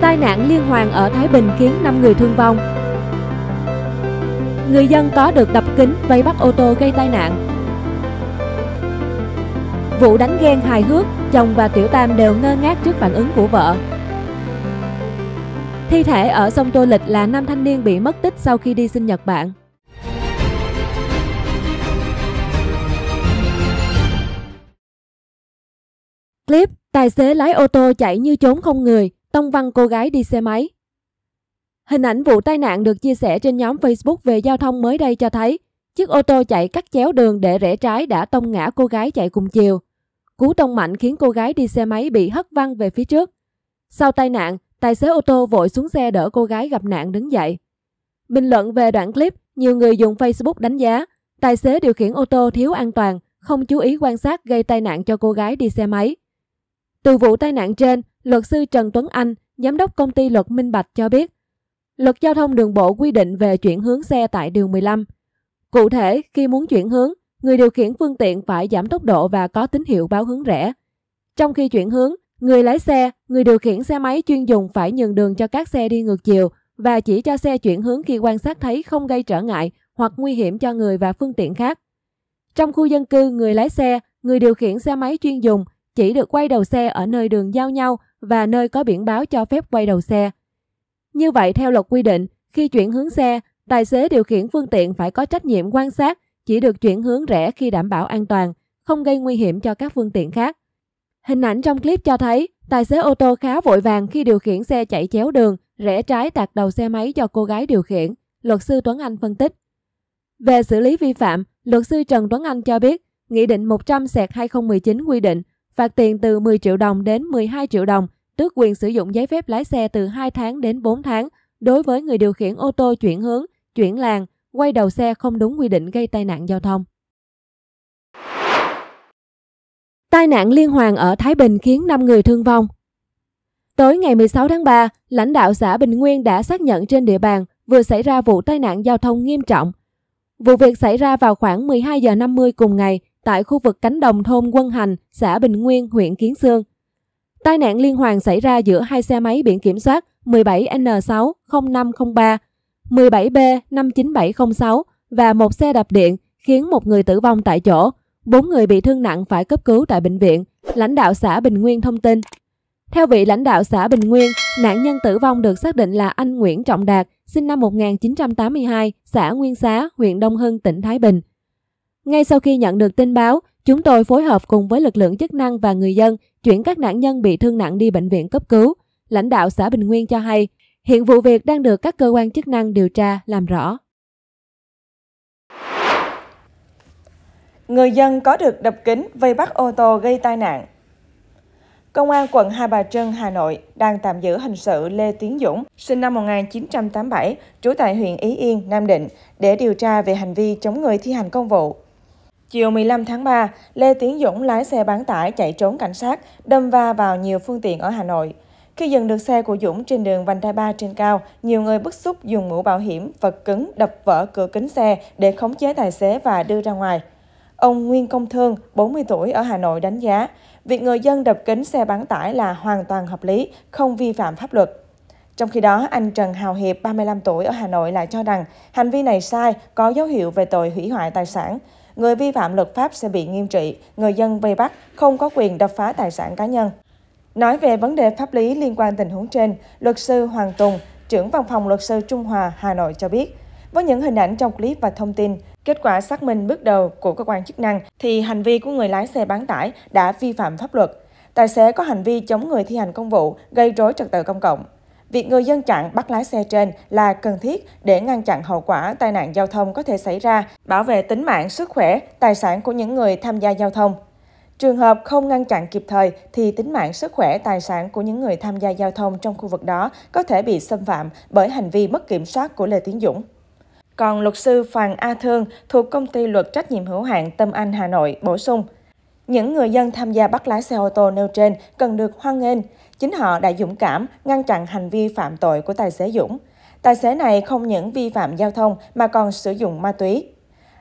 Tai nạn liên hoàn ở Thái Bình khiến 5 người thương vong. Người dân có được đập kính vây bắt ô tô gây tai nạn. Vụ đánh ghen hài hước, chồng và Tiểu Tam đều ngơ ngác trước phản ứng của vợ. Thi thể ở sông Tô Lịch là nam thanh niên bị mất tích sau khi đi sinh Nhật Bản. Clip, tài xế lái ô tô chạy như trốn không người, tông văng cô gái đi xe máy. Hình ảnh vụ tai nạn được chia sẻ trên nhóm Facebook về giao thông mới đây cho thấy chiếc ô tô chạy cắt chéo đường để rẽ trái đã tông ngã cô gái chạy cùng chiều. Cú tông mạnh khiến cô gái đi xe máy bị hất văng về phía trước. Sau tai nạn, tài xế ô tô vội xuống xe đỡ cô gái gặp nạn đứng dậy. Bình luận về đoạn clip, nhiều người dùng Facebook đánh giá tài xế điều khiển ô tô thiếu an toàn, không chú ý quan sát gây tai nạn cho cô gái đi xe máy. Từ vụ tai nạn trên, Luật sư Trần Tuấn Anh, giám đốc công ty luật Minh Bạch cho biết, luật giao thông đường bộ quy định về chuyển hướng xe tại điều 15. Cụ thể, khi muốn chuyển hướng, người điều khiển phương tiện phải giảm tốc độ và có tín hiệu báo hướng rẽ. Trong khi chuyển hướng, người lái xe, người điều khiển xe máy chuyên dùng phải nhường đường cho các xe đi ngược chiều và chỉ cho xe chuyển hướng khi quan sát thấy không gây trở ngại hoặc nguy hiểm cho người và phương tiện khác. Trong khu dân cư, người lái xe, người điều khiển xe máy chuyên dùng chỉ được quay đầu xe ở nơi đường giao nhau và nơi có biển báo cho phép quay đầu xe. Như vậy, theo luật quy định, khi chuyển hướng xe, tài xế điều khiển phương tiện phải có trách nhiệm quan sát, chỉ được chuyển hướng rẽ khi đảm bảo an toàn, không gây nguy hiểm cho các phương tiện khác. Hình ảnh trong clip cho thấy, tài xế ô tô khá vội vàng khi điều khiển xe chạy chéo đường, rẽ trái tạt đầu xe máy cho cô gái điều khiển, luật sư Tuấn Anh phân tích. Về xử lý vi phạm, luật sư Trần Tuấn Anh cho biết, Nghị định 100 sẹt 2019 quy định phạt tiền từ 10 triệu đồng đến 12 triệu đồng, tước quyền sử dụng giấy phép lái xe từ 2 tháng đến 4 tháng đối với người điều khiển ô tô chuyển hướng, chuyển làng, quay đầu xe không đúng quy định gây tai nạn giao thông. Tai nạn liên hoàn ở Thái Bình khiến 5 người thương vong. Tối ngày 16 tháng 3, lãnh đạo xã Bình Nguyên đã xác nhận trên địa bàn vừa xảy ra vụ tai nạn giao thông nghiêm trọng. Vụ việc xảy ra vào khoảng 12 giờ 50 cùng ngày tại khu vực cánh đồng thôn Quân Hành, xã Bình Nguyên, huyện Kiến Sương. Tai nạn liên hoàn xảy ra giữa hai xe máy biển kiểm soát 17N60503, 17B59706 và một xe đạp điện khiến một người tử vong tại chỗ, bốn người bị thương nặng phải cấp cứu tại bệnh viện, lãnh đạo xã Bình Nguyên thông tin. Theo vị lãnh đạo xã Bình Nguyên, nạn nhân tử vong được xác định là anh Nguyễn Trọng Đạt, sinh năm 1982, xã Nguyên Xá, huyện Đông Hưng, tỉnh Thái Bình. Ngay sau khi nhận được tin báo, chúng tôi phối hợp cùng với lực lượng chức năng và người dân chuyển các nạn nhân bị thương nặng đi bệnh viện cấp cứu. Lãnh đạo xã Bình Nguyên cho hay, hiện vụ việc đang được các cơ quan chức năng điều tra làm rõ. Người dân có được đập kính vây bắt ô tô gây tai nạn. Công an quận Hai Bà Trưng, Hà Nội đang tạm giữ hình sự Lê Tiến Dũng, sinh năm 1987, trú tại huyện Ý Yên, Nam Định, để điều tra về hành vi chống người thi hành công vụ. Chiều 15 tháng 3, Lê Tiến Dũng lái xe bán tải chạy trốn cảnh sát, đâm va vào nhiều phương tiện ở Hà Nội. Khi dừng được xe của Dũng trên đường vành đai 3 trên cao, nhiều người bức xúc dùng mũ bảo hiểm, vật cứng đập vỡ cửa kính xe để khống chế tài xế và đưa ra ngoài. Ông Nguyên Công Thương, 40 tuổi ở Hà Nội đánh giá, việc người dân đập kính xe bán tải là hoàn toàn hợp lý, không vi phạm pháp luật. Trong khi đó, anh Trần Hào Hiệp, 35 tuổi ở Hà Nội lại cho rằng hành vi này sai, có dấu hiệu về tội hủy hoại tài sản người vi phạm luật pháp sẽ bị nghiêm trị, người dân vây bắt không có quyền đập phá tài sản cá nhân. Nói về vấn đề pháp lý liên quan tình huống trên, luật sư Hoàng Tùng, trưởng văn phòng luật sư Trung Hòa, Hà Nội cho biết, với những hình ảnh trong clip và thông tin, kết quả xác minh bước đầu của cơ quan chức năng thì hành vi của người lái xe bán tải đã vi phạm pháp luật. Tài xế có hành vi chống người thi hành công vụ, gây rối trật tự công cộng. Việc người dân chặn bắt lái xe trên là cần thiết để ngăn chặn hậu quả tai nạn giao thông có thể xảy ra, bảo vệ tính mạng, sức khỏe, tài sản của những người tham gia giao thông. Trường hợp không ngăn chặn kịp thời thì tính mạng, sức khỏe, tài sản của những người tham gia giao thông trong khu vực đó có thể bị xâm phạm bởi hành vi mất kiểm soát của Lê Tiến Dũng. Còn luật sư Phan A Thương thuộc công ty luật trách nhiệm hữu hạn Tâm Anh Hà Nội bổ sung, những người dân tham gia bắt lái xe ô tô nêu trên cần được hoan nghênh. Chính họ đã dũng cảm ngăn chặn hành vi phạm tội của tài xế Dũng. Tài xế này không những vi phạm giao thông mà còn sử dụng ma túy.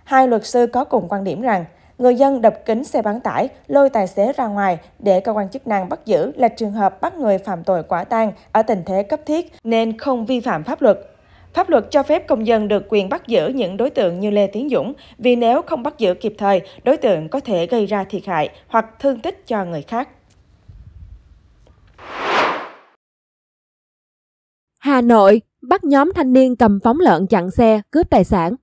Hai luật sư có cùng quan điểm rằng, người dân đập kính xe bán tải, lôi tài xế ra ngoài để cơ quan chức năng bắt giữ là trường hợp bắt người phạm tội quả tang ở tình thế cấp thiết nên không vi phạm pháp luật. Pháp luật cho phép công dân được quyền bắt giữ những đối tượng như Lê Tiến Dũng, vì nếu không bắt giữ kịp thời, đối tượng có thể gây ra thiệt hại hoặc thương tích cho người khác. Hà Nội bắt nhóm thanh niên cầm phóng lợn chặn xe, cướp tài sản.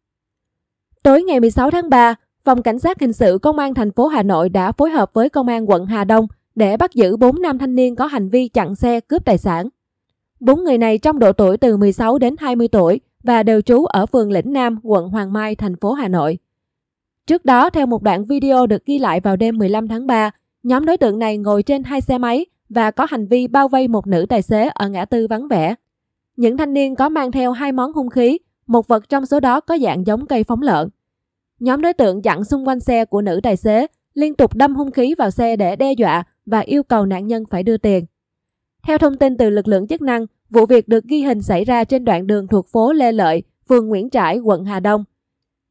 Tối ngày 16 tháng 3, Phòng Cảnh sát Hình sự Công an thành phố Hà Nội đã phối hợp với Công an quận Hà Đông để bắt giữ 4 nam thanh niên có hành vi chặn xe cướp tài sản. Bốn người này trong độ tuổi từ 16 đến 20 tuổi và đều trú ở phường Lĩnh Nam, quận Hoàng Mai, thành phố Hà Nội. Trước đó, theo một đoạn video được ghi lại vào đêm 15 tháng 3, nhóm đối tượng này ngồi trên hai xe máy và có hành vi bao vây một nữ tài xế ở ngã tư vắng vẻ. Những thanh niên có mang theo hai món hung khí, một vật trong số đó có dạng giống cây phóng lợn. Nhóm đối tượng chặn xung quanh xe của nữ tài xế, liên tục đâm hung khí vào xe để đe dọa và yêu cầu nạn nhân phải đưa tiền. Theo thông tin từ lực lượng chức năng, vụ việc được ghi hình xảy ra trên đoạn đường thuộc phố Lê Lợi, phường Nguyễn Trãi, quận Hà Đông.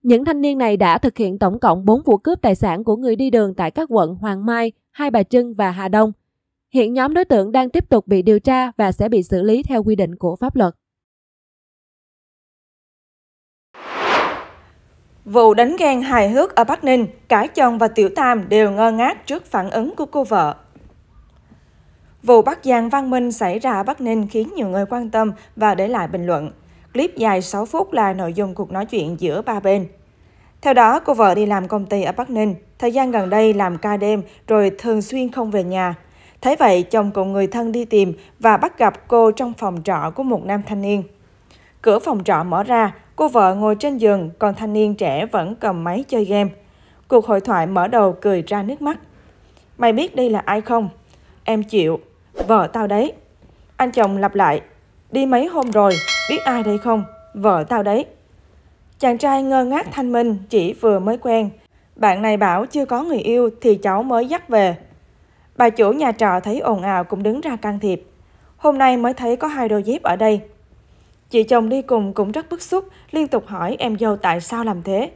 Những thanh niên này đã thực hiện tổng cộng 4 vụ cướp tài sản của người đi đường tại các quận Hoàng Mai, Hai Bà Trưng và Hà Đông – Hiện nhóm đối tượng đang tiếp tục bị điều tra và sẽ bị xử lý theo quy định của pháp luật. Vụ đánh ghen hài hước ở Bắc Ninh, cả chồng và tiểu tam đều ngơ ngác trước phản ứng của cô vợ. Vụ bắt Giang Văn Minh xảy ra ở Bắc Ninh khiến nhiều người quan tâm và để lại bình luận. Clip dài 6 phút là nội dung cuộc nói chuyện giữa ba bên. Theo đó, cô vợ đi làm công ty ở Bắc Ninh. Thời gian gần đây làm ca đêm rồi thường xuyên không về nhà. Thấy vậy, chồng cùng người thân đi tìm và bắt gặp cô trong phòng trọ của một nam thanh niên. Cửa phòng trọ mở ra, cô vợ ngồi trên giường, còn thanh niên trẻ vẫn cầm máy chơi game. Cuộc hội thoại mở đầu cười ra nước mắt. Mày biết đây là ai không? Em chịu, vợ tao đấy. Anh chồng lặp lại, đi mấy hôm rồi, biết ai đây không? Vợ tao đấy. Chàng trai ngơ ngác thanh minh, chỉ vừa mới quen. Bạn này bảo chưa có người yêu thì cháu mới dắt về, Bà chủ nhà trọ thấy ồn ào cũng đứng ra can thiệp. Hôm nay mới thấy có hai đôi dép ở đây. Chị chồng đi cùng cũng rất bức xúc, liên tục hỏi em dâu tại sao làm thế.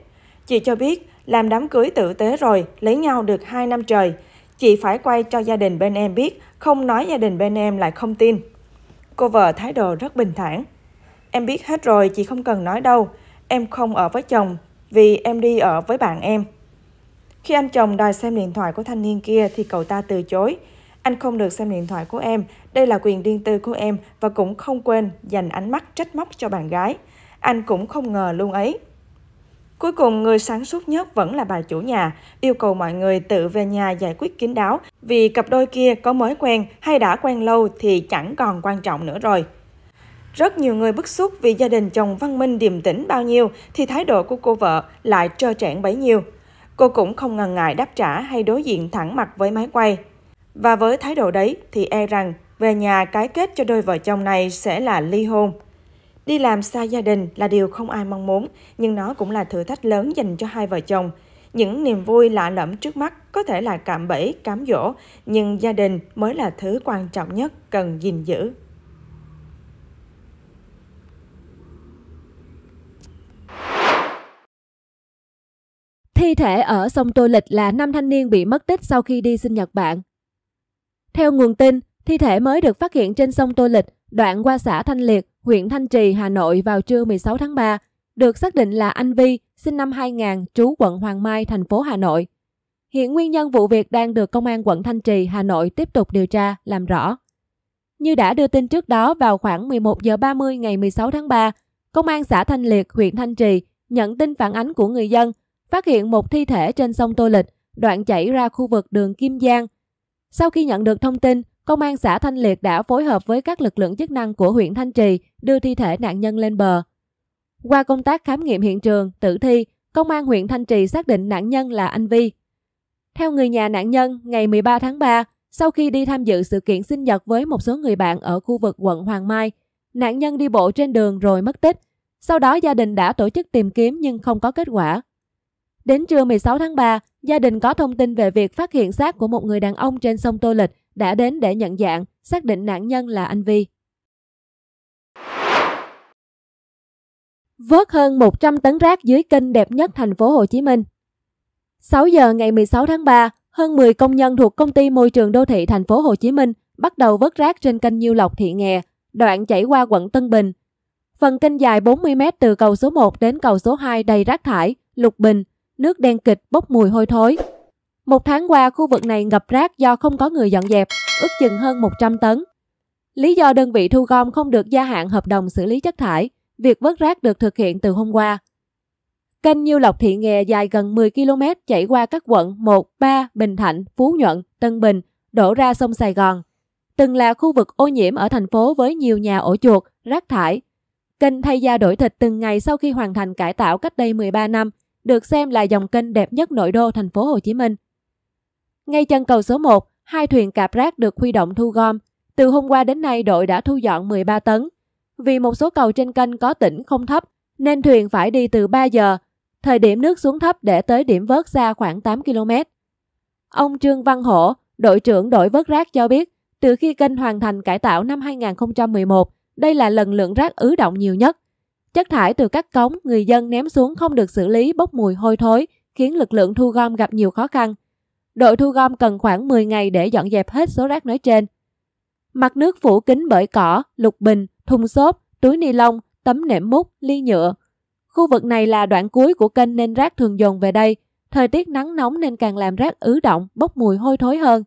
Chị cho biết, làm đám cưới tử tế rồi, lấy nhau được 2 năm trời. Chị phải quay cho gia đình bên em biết, không nói gia đình bên em lại không tin. Cô vợ thái độ rất bình thản. Em biết hết rồi, chị không cần nói đâu. Em không ở với chồng, vì em đi ở với bạn em. Khi anh chồng đòi xem điện thoại của thanh niên kia thì cậu ta từ chối. Anh không được xem điện thoại của em, đây là quyền riêng tư của em và cũng không quên dành ánh mắt trách móc cho bạn gái. Anh cũng không ngờ luôn ấy. Cuối cùng, người sáng suốt nhất vẫn là bà chủ nhà, yêu cầu mọi người tự về nhà giải quyết kín đáo vì cặp đôi kia có mối quen hay đã quen lâu thì chẳng còn quan trọng nữa rồi. Rất nhiều người bức xúc vì gia đình chồng văn minh điềm tĩnh bao nhiêu thì thái độ của cô vợ lại trơ trẽn bấy nhiêu. Cô cũng không ngần ngại đáp trả hay đối diện thẳng mặt với máy quay. Và với thái độ đấy thì e rằng về nhà cái kết cho đôi vợ chồng này sẽ là ly hôn. Đi làm xa gia đình là điều không ai mong muốn, nhưng nó cũng là thử thách lớn dành cho hai vợ chồng. Những niềm vui lạ lẫm trước mắt có thể là cạm bẫy, cám dỗ, nhưng gia đình mới là thứ quan trọng nhất cần gìn giữ. Thi thể ở sông Tô Lịch là năm thanh niên bị mất tích sau khi đi sinh Nhật bạn. Theo nguồn tin, thi thể mới được phát hiện trên sông Tô Lịch, đoạn qua xã Thanh Liệt, huyện Thanh Trì, Hà Nội vào trưa 16 tháng 3, được xác định là anh Vi, sinh năm 2000, trú quận Hoàng Mai, thành phố Hà Nội. Hiện nguyên nhân vụ việc đang được Công an quận Thanh Trì, Hà Nội tiếp tục điều tra, làm rõ. Như đã đưa tin trước đó, vào khoảng 11 giờ 30 ngày 16 tháng 3, Công an xã Thanh Liệt, huyện Thanh Trì nhận tin phản ánh của người dân phát hiện một thi thể trên sông Tô Lịch, đoạn chảy ra khu vực đường Kim Giang. Sau khi nhận được thông tin, công an xã Thanh Liệt đã phối hợp với các lực lượng chức năng của huyện Thanh Trì đưa thi thể nạn nhân lên bờ. Qua công tác khám nghiệm hiện trường, tử thi, công an huyện Thanh Trì xác định nạn nhân là anh Vi. Theo người nhà nạn nhân, ngày 13 tháng 3, sau khi đi tham dự sự kiện sinh nhật với một số người bạn ở khu vực quận Hoàng Mai, nạn nhân đi bộ trên đường rồi mất tích. Sau đó gia đình đã tổ chức tìm kiếm nhưng không có kết quả. Đến trưa 16 tháng 3, gia đình có thông tin về việc phát hiện xác của một người đàn ông trên sông Tô Lịch đã đến để nhận dạng, xác định nạn nhân là anh Vi. Vớt hơn 100 tấn rác dưới kênh đẹp nhất thành phố Hồ Chí Minh. 6 giờ ngày 16 tháng 3, hơn 10 công nhân thuộc công ty môi trường đô thị thành phố Hồ Chí Minh bắt đầu vớt rác trên kênh Nhiêu Lộc Thị Nghè, đoạn chảy qua quận Tân Bình. Phần kênh dài 40 m từ cầu số 1 đến cầu số 2 đầy rác thải, lục bình, nước đen kịch bốc mùi hôi thối. Một tháng qua, khu vực này ngập rác do không có người dọn dẹp, ước chừng hơn 100 tấn. Lý do đơn vị thu gom không được gia hạn hợp đồng xử lý chất thải, việc vớt rác được thực hiện từ hôm qua. Kênh Nhiêu Lộc Thị Nghè dài gần 10 km chảy qua các quận 1, 3, Bình Thạnh, Phú Nhuận, Tân Bình, đổ ra sông Sài Gòn. Từng là khu vực ô nhiễm ở thành phố với nhiều nhà ổ chuột, rác thải. Kênh thay da đổi thịt từng ngày sau khi hoàn thành cải tạo cách đây 13 năm, được xem là dòng kênh đẹp nhất nội đô thành phố Hồ Chí Minh. Ngay chân cầu số 1, hai thuyền cạp rác được huy động thu gom. Từ hôm qua đến nay đội đã thu dọn 13 tấn. Vì một số cầu trên kênh có tỉnh không thấp, nên thuyền phải đi từ 3 giờ, thời điểm nước xuống thấp để tới điểm vớt xa khoảng 8 km. Ông Trương Văn Hổ, đội trưởng đội vớt rác cho biết, từ khi kênh hoàn thành cải tạo năm 2011, đây là lần lượng rác ứ động nhiều nhất – Chất thải từ các cống người dân ném xuống không được xử lý bốc mùi hôi thối, khiến lực lượng thu gom gặp nhiều khó khăn. Đội thu gom cần khoảng 10 ngày để dọn dẹp hết số rác nói trên. Mặt nước phủ kín bởi cỏ, lục bình, thùng xốp, túi ni lông, tấm nệm mút, ly nhựa. Khu vực này là đoạn cuối của kênh nên rác thường dồn về đây. Thời tiết nắng nóng nên càng làm rác ứ động, bốc mùi hôi thối hơn.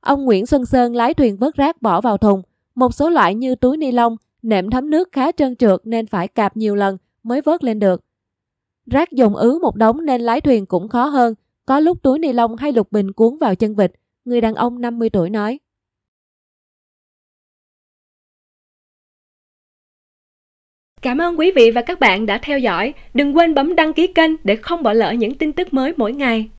Ông Nguyễn Xuân Sơn lái thuyền vớt rác bỏ vào thùng. Một số loại như túi ni lông, Nệm thấm nước khá trơn trượt nên phải cạp nhiều lần mới vớt lên được. Rác dùng ứ một đống nên lái thuyền cũng khó hơn, có lúc túi ni lông hay lục bình cuốn vào chân vịt, người đàn ông 50 tuổi nói. Cảm ơn quý vị và các bạn đã theo dõi. Đừng quên bấm đăng ký kênh để không bỏ lỡ những tin tức mới mỗi ngày.